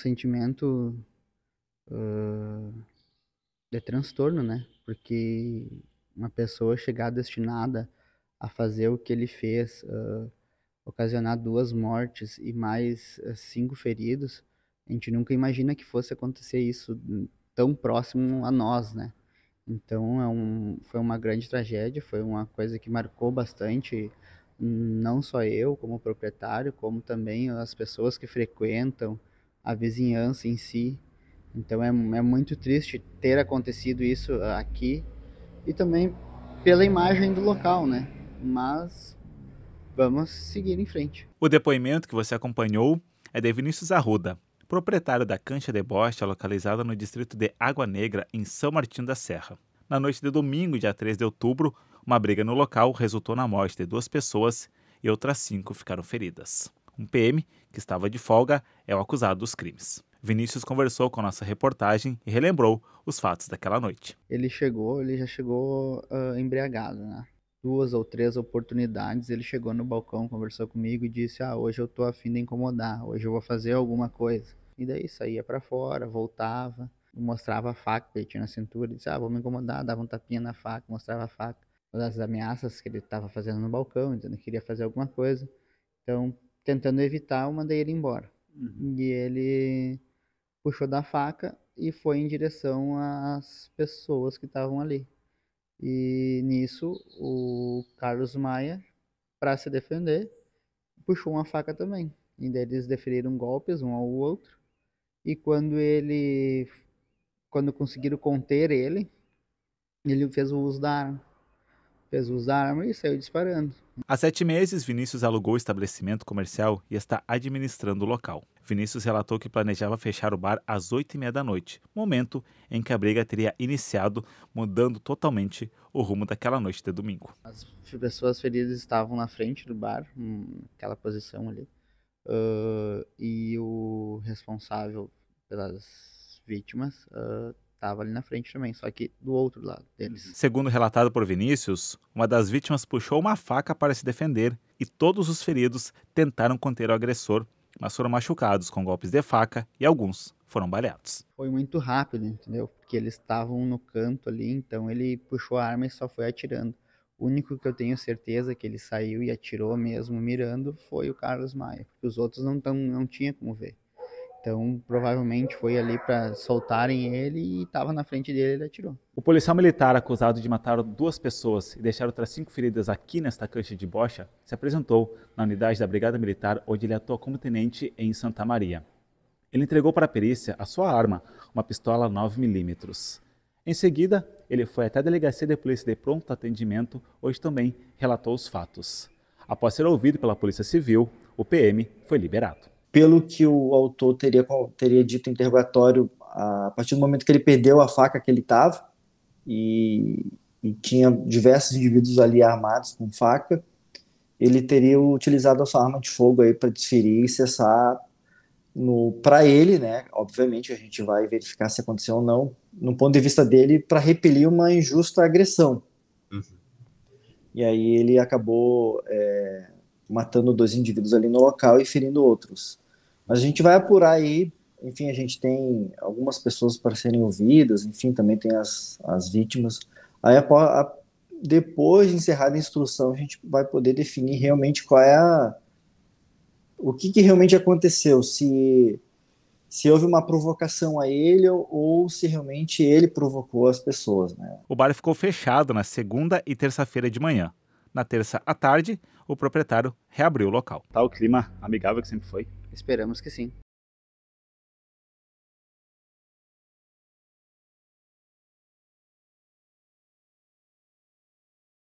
sentimento uh, de transtorno, né? Porque uma pessoa chegar destinada a fazer o que ele fez, uh, ocasionar duas mortes e mais uh, cinco feridos, a gente nunca imagina que fosse acontecer isso tão próximo a nós, né? Então é um, foi uma grande tragédia, foi uma coisa que marcou bastante não só eu como proprietário, como também as pessoas que frequentam, a vizinhança em si. Então é, é muito triste ter acontecido isso ah, aqui e também pela imagem do local, né? Mas vamos seguir em frente. O depoimento que você acompanhou é de Vinícius Arruda, proprietário da Cancha de Bosta, localizada no distrito de Água Negra, em São Martim da Serra. Na noite de domingo, dia 3 de outubro, uma briga no local resultou na morte de duas pessoas e outras cinco ficaram feridas. Um PM, que estava de folga, é o acusado dos crimes. Vinícius conversou com a nossa reportagem e relembrou os fatos daquela noite. Ele chegou, ele já chegou uh, embriagado, né? Duas ou três oportunidades, ele chegou no balcão, conversou comigo e disse: Ah, hoje eu tô afim de incomodar, hoje eu vou fazer alguma coisa. E daí saía para fora, voltava, mostrava a faca que ele tinha na cintura, disse: Ah, vou me incomodar, dava um tapinha na faca, mostrava a faca. Uma das ameaças que ele estava fazendo no balcão, dizendo que queria fazer alguma coisa. Então, tentando evitar, eu mandei ele embora. Uhum. E ele puxou da faca e foi em direção às pessoas que estavam ali. E nisso, o Carlos Maia, para se defender, puxou uma faca também. E daí eles deferiram golpes um ao outro. E quando ele. Quando conseguiram conter ele, ele fez o uso da arma fez uso da arma e saiu disparando. Há sete meses, Vinícius alugou o estabelecimento comercial e está administrando o local. Vinícius relatou que planejava fechar o bar às oito e meia da noite, momento em que a briga teria iniciado, mudando totalmente o rumo daquela noite de domingo. As pessoas feridas estavam na frente do bar, hum, naquela posição ali, uh, e o responsável pelas vítimas uh, estava ali na frente também, só que do outro lado deles. Segundo relatado por Vinícius, uma das vítimas puxou uma faca para se defender e todos os feridos tentaram conter o agressor, mas foram machucados com golpes de faca e alguns foram baleados. Foi muito rápido, entendeu? Porque eles estavam no canto ali, então ele puxou a arma e só foi atirando. O único que eu tenho certeza que ele saiu e atirou mesmo mirando foi o Carlos Maia, porque os outros não, tão, não tinha como ver. Então, provavelmente foi ali para soltarem ele e estava na frente dele e ele atirou. O policial militar acusado de matar duas pessoas e deixar outras cinco feridas aqui nesta cancha de bocha se apresentou na unidade da Brigada Militar, onde ele atua como tenente em Santa Maria. Ele entregou para a perícia a sua arma, uma pistola 9mm. Em seguida, ele foi até a delegacia de polícia de pronto atendimento, onde também relatou os fatos. Após ser ouvido pela Polícia Civil, o PM foi liberado pelo que o autor teria, teria dito interrogatório, a partir do momento que ele perdeu a faca que ele estava e, e, tinha diversos indivíduos ali armados com faca, ele teria utilizado a sua arma de fogo aí para desferir e cessar no para ele, né? Obviamente a gente vai verificar se aconteceu ou não, no ponto de vista dele, para repelir uma injusta agressão. Uhum. E aí ele acabou é, matando dois indivíduos ali no local e ferindo outros. Mas a gente vai apurar aí, enfim, a gente tem algumas pessoas para serem ouvidas, enfim, também tem as, as vítimas. Aí, a, depois de encerrada a instrução, a gente vai poder definir realmente qual é a. O que, que realmente aconteceu, se, se houve uma provocação a ele ou, ou se realmente ele provocou as pessoas. Né? O bar ficou fechado na segunda e terça-feira de manhã. Na terça à tarde, o proprietário reabriu o local. Tá o clima amigável que sempre foi? Esperamos que sim.